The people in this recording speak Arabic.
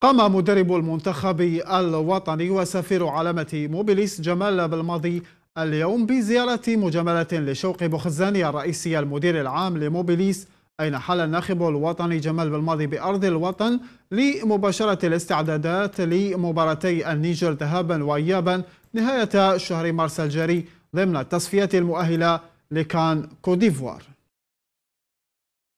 قام مدرب المنتخب الوطني وسفير علامة موبيليس جمال بالماضي اليوم بزيارة مجاملة لشوقي بوخزاني الرئيس المدير العام لموبيليس أين حل الناخب الوطني جمال بالماضي بأرض الوطن لمباشرة الاستعدادات لمباراتي النيجر ذهابا وإيابا نهاية شهر مارس الجاري ضمن التصفية المؤهلة لكان كوديفوار